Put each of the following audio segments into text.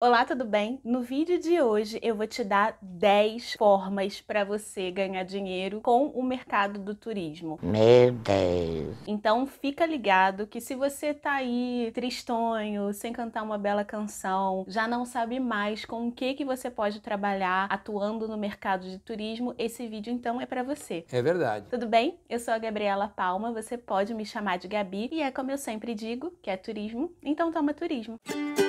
Olá, tudo bem? No vídeo de hoje eu vou te dar 10 formas para você ganhar dinheiro com o mercado do turismo. Meu Deus! Então fica ligado que se você tá aí tristonho, sem cantar uma bela canção, já não sabe mais com o que que você pode trabalhar atuando no mercado de turismo, esse vídeo então é para você. É verdade. Tudo bem? Eu sou a Gabriela Palma, você pode me chamar de Gabi e é como eu sempre digo, que é turismo, então toma turismo. Música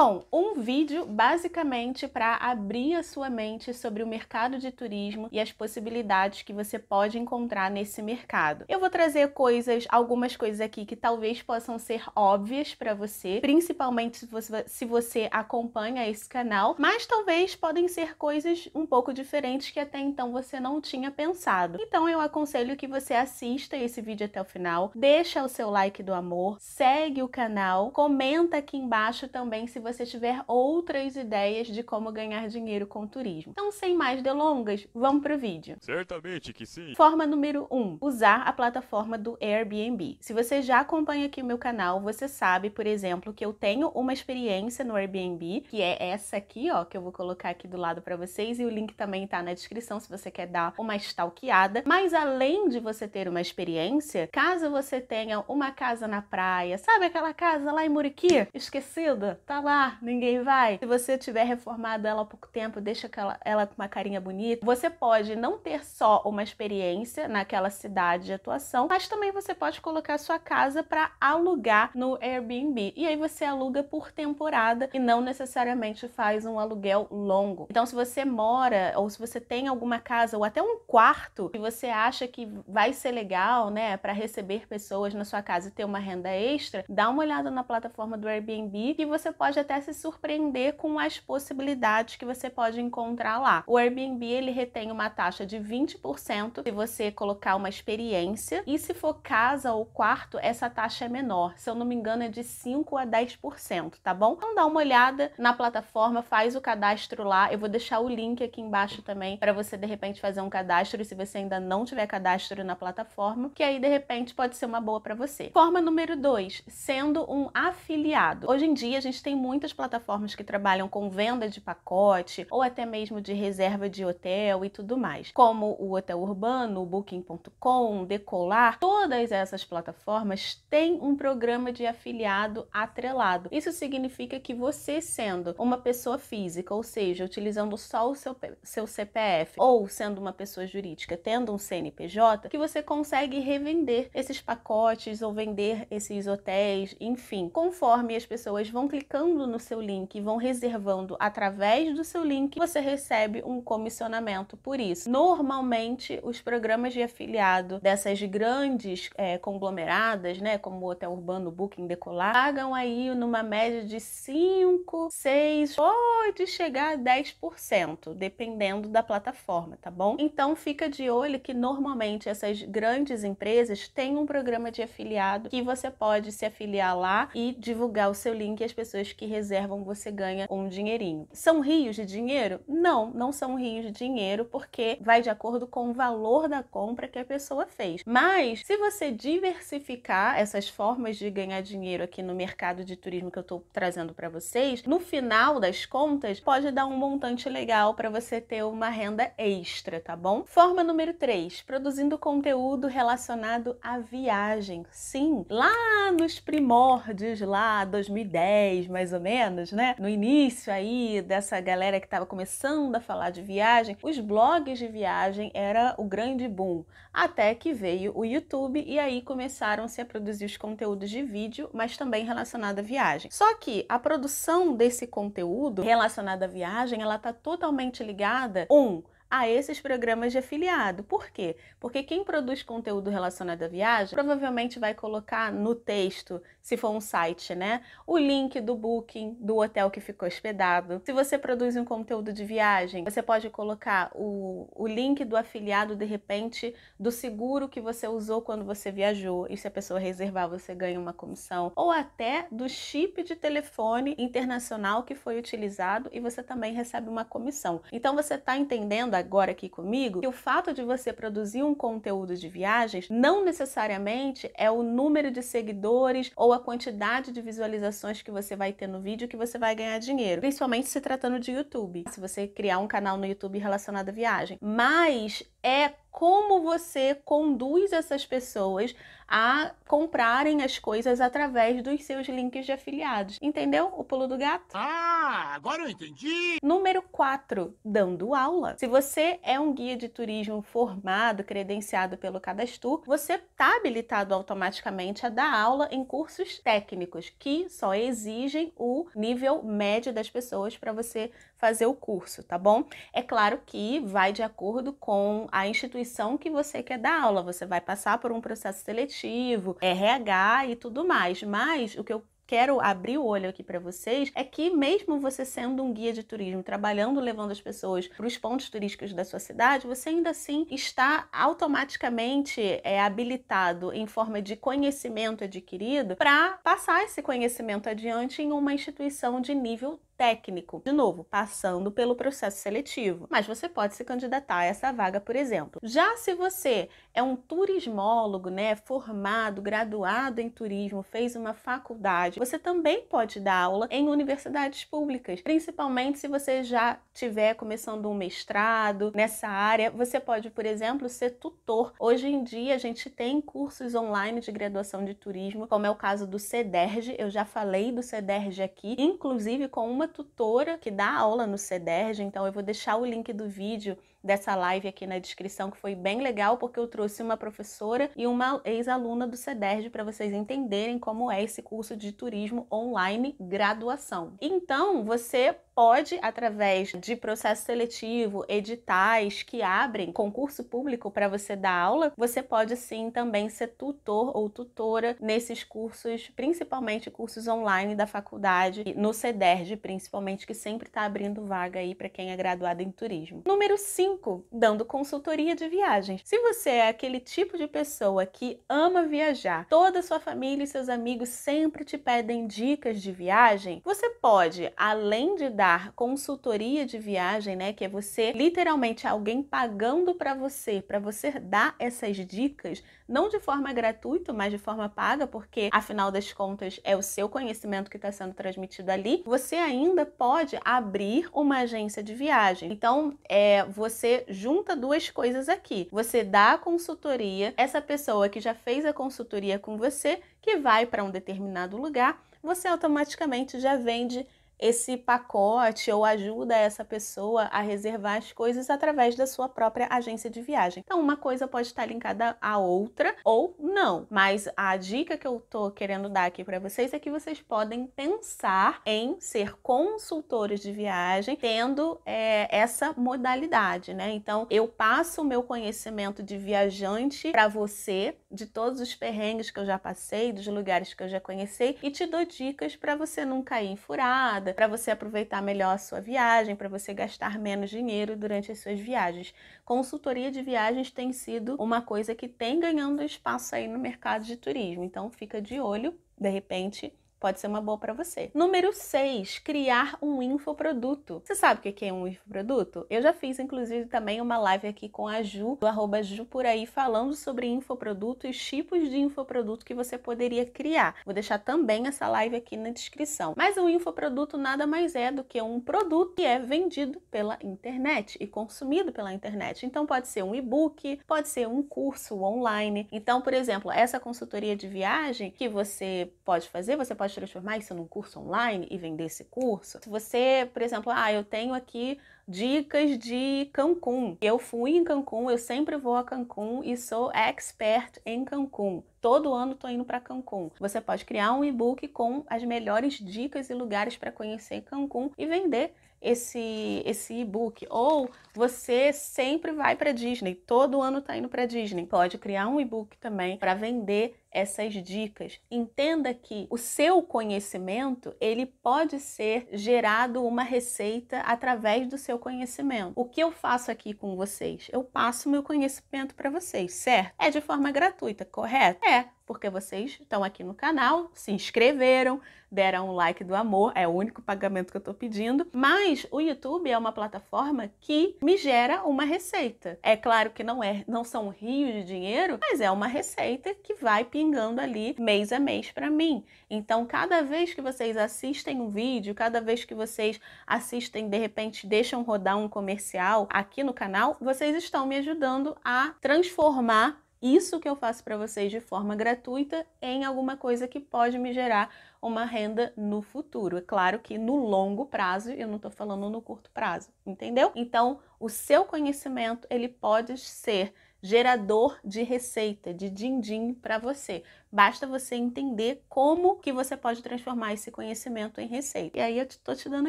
Bom, um vídeo basicamente para abrir a sua mente sobre o mercado de turismo e as possibilidades que você pode encontrar nesse mercado. Eu vou trazer coisas, algumas coisas aqui que talvez possam ser óbvias para você, principalmente se você, se você acompanha esse canal, mas talvez podem ser coisas um pouco diferentes que até então você não tinha pensado. Então eu aconselho que você assista esse vídeo até o final, deixa o seu like do amor, segue o canal, comenta aqui embaixo também se você você tiver outras ideias de como ganhar dinheiro com turismo. Então, sem mais delongas, vamos para o vídeo. Certamente que sim. Forma número 1: um, usar a plataforma do Airbnb. Se você já acompanha aqui o meu canal, você sabe, por exemplo, que eu tenho uma experiência no Airbnb, que é essa aqui, ó, que eu vou colocar aqui do lado para vocês e o link também tá na descrição se você quer dar uma stalkeada. Mas além de você ter uma experiência, caso você tenha uma casa na praia, sabe aquela casa lá em Muriqui, esquecida? Tá lá ninguém vai. Se você tiver reformado ela há pouco tempo, deixa ela, ela com uma carinha bonita. Você pode não ter só uma experiência naquela cidade de atuação, mas também você pode colocar sua casa para alugar no Airbnb. E aí você aluga por temporada e não necessariamente faz um aluguel longo. Então, se você mora ou se você tem alguma casa ou até um quarto que você acha que vai ser legal, né, para receber pessoas na sua casa e ter uma renda extra, dá uma olhada na plataforma do Airbnb e você pode até até se surpreender com as possibilidades que você pode encontrar lá. O Airbnb ele retém uma taxa de 20% se você colocar uma experiência e se for casa ou quarto, essa taxa é menor. Se eu não me engano, é de 5 a 10%, tá bom? Então dá uma olhada na plataforma, faz o cadastro lá. Eu vou deixar o link aqui embaixo também para você de repente fazer um cadastro se você ainda não tiver cadastro na plataforma, que aí de repente pode ser uma boa para você. Forma número 2, sendo um afiliado. Hoje em dia a gente tem muito muitas plataformas que trabalham com venda de pacote ou até mesmo de reserva de hotel e tudo mais, como o Hotel Urbano, Booking.com, Decolar, todas essas plataformas têm um programa de afiliado atrelado. Isso significa que você, sendo uma pessoa física, ou seja, utilizando só o seu, seu CPF, ou sendo uma pessoa jurídica, tendo um CNPJ, que você consegue revender esses pacotes ou vender esses hotéis, enfim, conforme as pessoas vão clicando no seu link, vão reservando através do seu link, você recebe um comissionamento por isso. Normalmente, os programas de afiliado dessas grandes é, conglomeradas, né, como Hotel Urbano, Booking, Decolar, pagam aí numa média de 5, 6, pode chegar a 10%, dependendo da plataforma, tá bom? Então, fica de olho que normalmente essas grandes empresas têm um programa de afiliado que você pode se afiliar lá e divulgar o seu link às pessoas que reservam você ganha um dinheirinho. São rios de dinheiro? Não, não são rios de dinheiro, porque vai de acordo com o valor da compra que a pessoa fez. Mas se você diversificar essas formas de ganhar dinheiro aqui no mercado de turismo que eu estou trazendo para vocês, no final das contas pode dar um montante legal para você ter uma renda extra, tá bom? Forma número 3, produzindo conteúdo relacionado à viagem. Sim, lá nos primórdios, lá 2010, mais ou ou menos, né? No início aí dessa galera que estava começando a falar de viagem, os blogs de viagem era o grande boom, até que veio o YouTube e aí começaram-se a produzir os conteúdos de vídeo, mas também relacionado à viagem. Só que a produção desse conteúdo relacionado à viagem, ela tá totalmente ligada um a esses programas de afiliado. Por quê? Porque quem produz conteúdo relacionado à viagem provavelmente vai colocar no texto, se for um site, né, o link do booking do hotel que ficou hospedado. Se você produz um conteúdo de viagem, você pode colocar o, o link do afiliado, de repente, do seguro que você usou quando você viajou. E se a pessoa reservar, você ganha uma comissão. Ou até do chip de telefone internacional que foi utilizado e você também recebe uma comissão. Então você está entendendo agora aqui comigo que o fato de você produzir um conteúdo de viagens não necessariamente é o número de seguidores ou a quantidade de visualizações que você vai ter no vídeo que você vai ganhar dinheiro, principalmente se tratando de YouTube. Se você criar um canal no YouTube relacionado à viagem, mas é como você conduz essas pessoas a comprarem as coisas através dos seus links de afiliados. Entendeu o pulo do gato? Ah, agora eu entendi! Número 4, dando aula. Se você é um guia de turismo formado, credenciado pelo Cadastur, você está habilitado automaticamente a dar aula em cursos técnicos que só exigem o nível médio das pessoas para você fazer o curso, tá bom? É claro que vai de acordo com a a instituição que você quer dar aula. Você vai passar por um processo seletivo, RH e tudo mais. Mas o que eu quero abrir o olho aqui para vocês é que mesmo você sendo um guia de turismo, trabalhando, levando as pessoas para os pontos turísticos da sua cidade, você ainda assim está automaticamente é, habilitado em forma de conhecimento adquirido para passar esse conhecimento adiante em uma instituição de nível técnico, de novo, passando pelo processo seletivo. Mas você pode se candidatar a essa vaga, por exemplo. Já se você é um turismólogo, né, formado, graduado em turismo, fez uma faculdade, você também pode dar aula em universidades públicas, principalmente se você já tiver começando um mestrado nessa área, você pode, por exemplo, ser tutor. Hoje em dia a gente tem cursos online de graduação de turismo, como é o caso do CEDERJ, eu já falei do CEDERJ aqui, inclusive com uma tutora que dá aula no CEDERJ, então eu vou deixar o link do vídeo dessa live aqui na descrição, que foi bem legal, porque eu trouxe uma professora e uma ex-aluna do CEDERJ para vocês entenderem como é esse curso de turismo online graduação. Então, você pode, através de processo seletivo, editais que abrem concurso público para você dar aula, você pode sim também ser tutor ou tutora nesses cursos, principalmente cursos online da faculdade, no CEDERJ, principalmente, que sempre está abrindo vaga aí para quem é graduado em turismo. Número 5 5 dando consultoria de viagens. Se você é aquele tipo de pessoa que ama viajar, toda sua família e seus amigos sempre te pedem dicas de viagem, você pode, além de dar consultoria de viagem, né, que é você literalmente alguém pagando para você, para você dar essas dicas, não de forma gratuita, mas de forma paga, porque afinal das contas é o seu conhecimento que está sendo transmitido ali, você ainda pode abrir uma agência de viagem. Então, é, você junta duas coisas aqui. Você dá a consultoria, essa pessoa que já fez a consultoria com você, que vai para um determinado lugar, você automaticamente já vende esse pacote ou ajuda essa pessoa a reservar as coisas através da sua própria agência de viagem. Então, uma coisa pode estar linkada à outra ou não, mas a dica que eu tô querendo dar aqui para vocês é que vocês podem pensar em ser consultores de viagem tendo é, essa modalidade, né? Então, eu passo o meu conhecimento de viajante para você, de todos os perrengues que eu já passei, dos lugares que eu já conheci e te dou dicas para você não cair em furada para você aproveitar melhor a sua viagem, para você gastar menos dinheiro durante as suas viagens. Consultoria de viagens tem sido uma coisa que tem ganhando espaço aí no mercado de turismo, então fica de olho, de repente Pode ser uma boa para você. Número 6, criar um infoproduto. Você sabe o que é um infoproduto? Eu já fiz, inclusive, também uma live aqui com a Ju, do arroba Ju por aí, falando sobre infoproduto e tipos de infoproduto que você poderia criar. Vou deixar também essa live aqui na descrição. Mas um infoproduto nada mais é do que um produto que é vendido pela internet e consumido pela internet. Então pode ser um e-book, pode ser um curso online. Então, por exemplo, essa consultoria de viagem que você pode fazer, você pode pode transformar isso num curso online e vender esse curso? Se você, por exemplo, ah, eu tenho aqui dicas de Cancún. Eu fui em Cancún, eu sempre vou a Cancún e sou expert em Cancún. Todo ano estou indo para Cancún. Você pode criar um e-book com as melhores dicas e lugares para conhecer Cancún e vender esse esse e-book ou você sempre vai para Disney, todo ano está indo para Disney. Pode criar um e-book também para vender essas dicas. Entenda que o seu conhecimento, ele pode ser gerado uma receita através do seu conhecimento. O que eu faço aqui com vocês? Eu passo meu conhecimento para vocês, certo? É de forma gratuita, correto? É, porque vocês estão aqui no canal, se inscreveram, deram um like do amor, é o único pagamento que eu estou pedindo. Mas o YouTube é uma plataforma que me gera uma receita. É claro que não é, não são rios de dinheiro, mas é uma receita que vai pedir pingando ali mês a mês para mim. Então, cada vez que vocês assistem um vídeo, cada vez que vocês assistem, de repente deixam rodar um comercial aqui no canal, vocês estão me ajudando a transformar isso que eu faço para vocês de forma gratuita em alguma coisa que pode me gerar uma renda no futuro. É claro que no longo prazo, eu não estou falando no curto prazo, entendeu? Então, o seu conhecimento ele pode ser gerador de receita, de din-din para você. Basta você entender como que você pode transformar esse conhecimento em receita. E aí eu estou te dando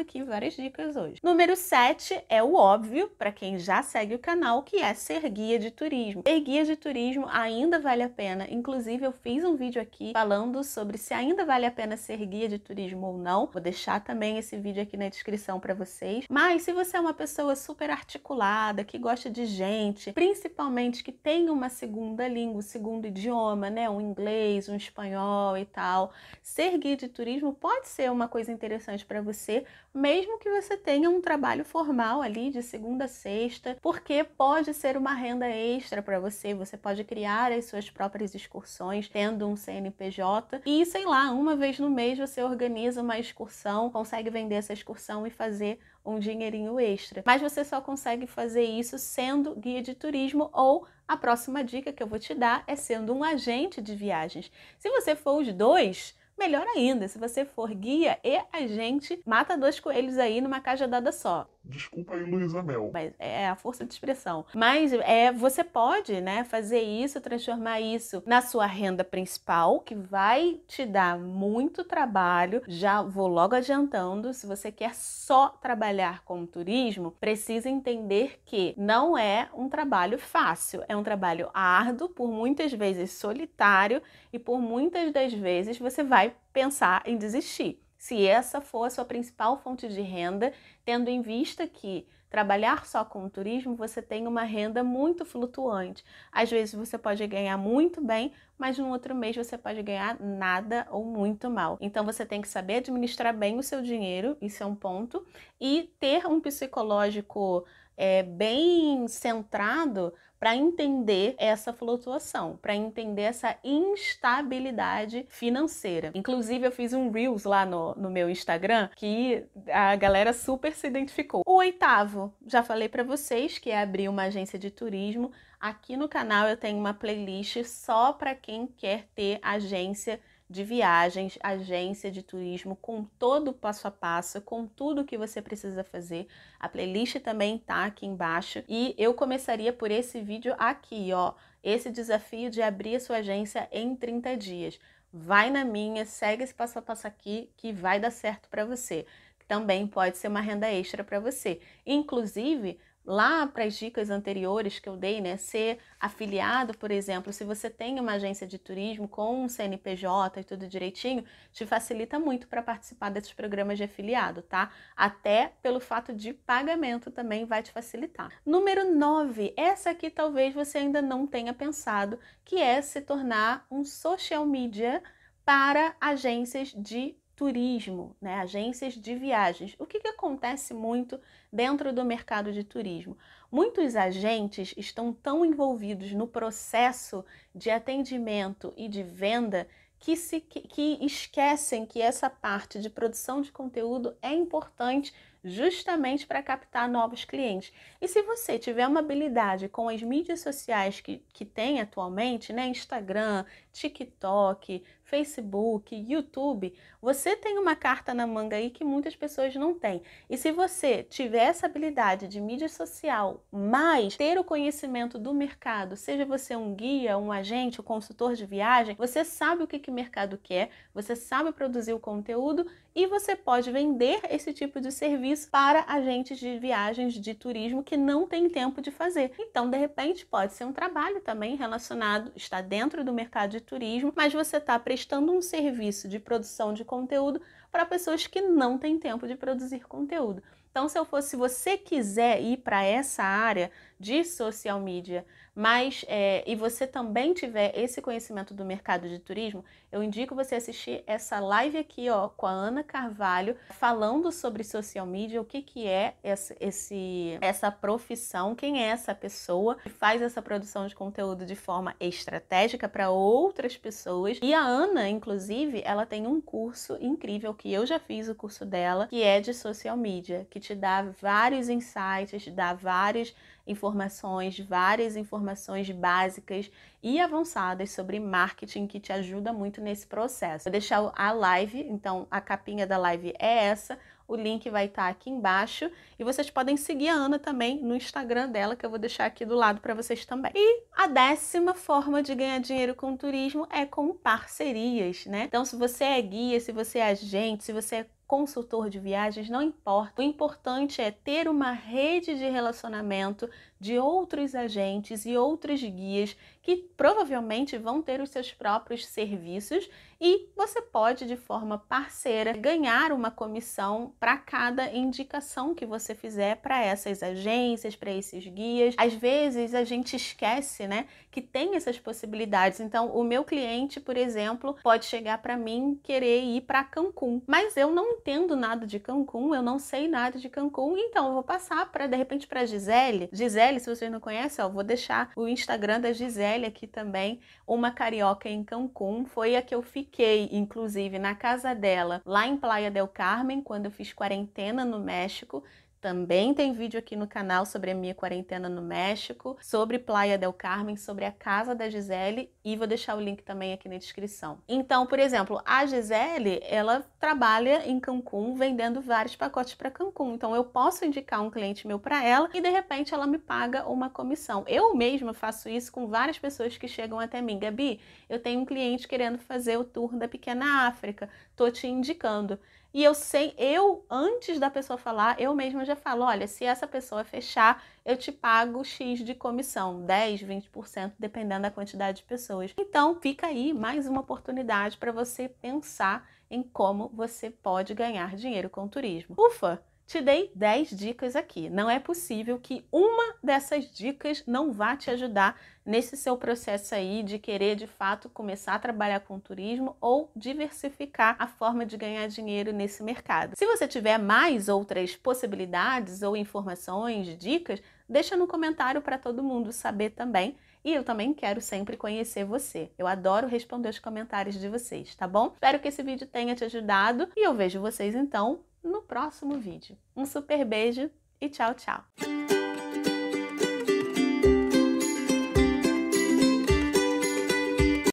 aqui várias dicas hoje. Número 7 é o óbvio para quem já segue o canal, que é ser guia de turismo. Ser guia de turismo ainda vale a pena. Inclusive eu fiz um vídeo aqui falando sobre se ainda vale a pena ser guia de turismo ou não. Vou deixar também esse vídeo aqui na descrição para vocês. Mas se você é uma pessoa super articulada, que gosta de gente, principalmente que tem uma segunda língua, segundo idioma, né, um inglês inglês, um espanhol e tal. Ser guia de turismo pode ser uma coisa interessante para você, mesmo que você tenha um trabalho formal ali de segunda a sexta, porque pode ser uma renda extra para você. Você pode criar as suas próprias excursões tendo um CNPJ e, sei lá, uma vez no mês você organiza uma excursão, consegue vender essa excursão e fazer um dinheirinho extra. Mas você só consegue fazer isso sendo guia de turismo ou a próxima dica que eu vou te dar é sendo um agente de viagens. Se você for os dois, melhor ainda. Se você for guia e agente, mata dois coelhos aí numa dada só. Desculpa aí, Luísa Mel. Mas é, é a força de expressão. Mas é, você pode né, fazer isso, transformar isso na sua renda principal, que vai te dar muito trabalho. Já vou logo adiantando, se você quer só trabalhar com turismo, precisa entender que não é um trabalho fácil, é um trabalho árduo, por muitas vezes solitário e por muitas das vezes você vai pensar em desistir. Se essa for a sua principal fonte de renda, tendo em vista que trabalhar só com o turismo, você tem uma renda muito flutuante. Às vezes você pode ganhar muito bem, mas no outro mês você pode ganhar nada ou muito mal. Então você tem que saber administrar bem o seu dinheiro, isso é um ponto, e ter um psicológico é, bem centrado para entender essa flutuação, para entender essa instabilidade financeira. Inclusive, eu fiz um Reels lá no, no meu Instagram que a galera super se identificou. O oitavo, já falei para vocês que é abrir uma agência de turismo. Aqui no canal eu tenho uma playlist só para quem quer ter agência de viagens, agência de turismo, com todo o passo a passo, com tudo que você precisa fazer. A playlist também tá aqui embaixo. E eu começaria por esse vídeo aqui, ó. Esse desafio de abrir a sua agência em 30 dias. Vai na minha, segue esse passo a passo aqui que vai dar certo para você. Também pode ser uma renda extra para você. Inclusive, lá para as dicas anteriores que eu dei, né? Ser afiliado, por exemplo, se você tem uma agência de turismo com um CNPJ e tudo direitinho, te facilita muito para participar desses programas de afiliado, tá? Até pelo fato de pagamento também vai te facilitar. Número 9, essa aqui talvez você ainda não tenha pensado, que é se tornar um social media para agências de turismo, né? agências de viagens. O que, que acontece muito dentro do mercado de turismo. Muitos agentes estão tão envolvidos no processo de atendimento e de venda que, se, que esquecem que essa parte de produção de conteúdo é importante justamente para captar novos clientes. E se você tiver uma habilidade com as mídias sociais que, que tem atualmente, né? Instagram, TikTok, Facebook, YouTube, você tem uma carta na manga aí que muitas pessoas não têm. E se você tiver essa habilidade de mídia social, mais ter o conhecimento do mercado, seja você um guia, um agente, um consultor de viagem, você sabe o que, que o mercado quer, você sabe produzir o conteúdo e você pode vender esse tipo de serviço para agentes de viagens de turismo que não tem tempo de fazer. Então, de repente, pode ser um trabalho também relacionado, está dentro do mercado de turismo, mas você está prestando um serviço de produção de conteúdo para pessoas que não têm tempo de produzir conteúdo. Então, se eu fosse, se você quiser ir para essa área de social media mas é, e você também tiver esse conhecimento do mercado de turismo, eu indico você assistir essa live aqui, ó, com a Ana Carvalho, falando sobre social media, o que, que é essa, esse, essa profissão, quem é essa pessoa que faz essa produção de conteúdo de forma estratégica para outras pessoas. E a Ana, inclusive, ela tem um curso incrível que eu já fiz o curso dela, que é de social media, que te dá vários insights, te dá vários informações, várias informações básicas e avançadas sobre marketing que te ajuda muito nesse processo. Vou deixar a live, então a capinha da live é essa. O link vai estar tá aqui embaixo e vocês podem seguir a Ana também no Instagram dela, que eu vou deixar aqui do lado para vocês também. E a décima forma de ganhar dinheiro com turismo é com parcerias, né? Então, se você é guia, se você é agente, se você é consultor de viagens, não importa. O importante é ter uma rede de relacionamento de outros agentes e outros guias que provavelmente vão ter os seus próprios serviços e você pode, de forma parceira, ganhar uma comissão para cada indicação que você fizer para essas agências, para esses guias. Às vezes a gente esquece, né, que tem essas possibilidades. Então, o meu cliente, por exemplo, pode chegar para mim querer ir para Cancún, mas eu não entendo nada de Cancún, eu não sei nada de Cancún, então eu vou passar para de repente para Gisele. Gisele, se vocês não conhecem, ó, vou deixar o Instagram da Gisele velha aqui também, uma carioca em Cancún. Foi a que eu fiquei, inclusive, na casa dela, lá em Playa del Carmen, quando eu fiz quarentena no México. Também tem vídeo aqui no canal sobre a minha quarentena no México, sobre Playa del Carmen, sobre a casa da Gisele e vou deixar o link também aqui na descrição. Então, por exemplo, a Gisele, ela trabalha em Cancún vendendo vários pacotes para Cancún. Então, eu posso indicar um cliente meu para ela e de repente ela me paga uma comissão. Eu mesma faço isso com várias pessoas que chegam até mim. Gabi, eu tenho um cliente querendo fazer o tour da Pequena África. Tô te indicando. E eu sei, eu, antes da pessoa falar, eu mesma já falo: olha, se essa pessoa fechar, eu te pago X de comissão, 10, 20%, dependendo da quantidade de pessoas. Então, fica aí mais uma oportunidade para você pensar em como você pode ganhar dinheiro com turismo. Ufa! Te dei 10 dicas aqui. Não é possível que uma dessas dicas não vá te ajudar nesse seu processo aí de querer de fato começar a trabalhar com turismo ou diversificar a forma de ganhar dinheiro nesse mercado. Se você tiver mais outras possibilidades ou informações, dicas, deixa no comentário para todo mundo saber também. E eu também quero sempre conhecer você. Eu adoro responder os comentários de vocês, tá bom? Espero que esse vídeo tenha te ajudado e eu vejo vocês então no próximo vídeo. Um super beijo e tchau, tchau!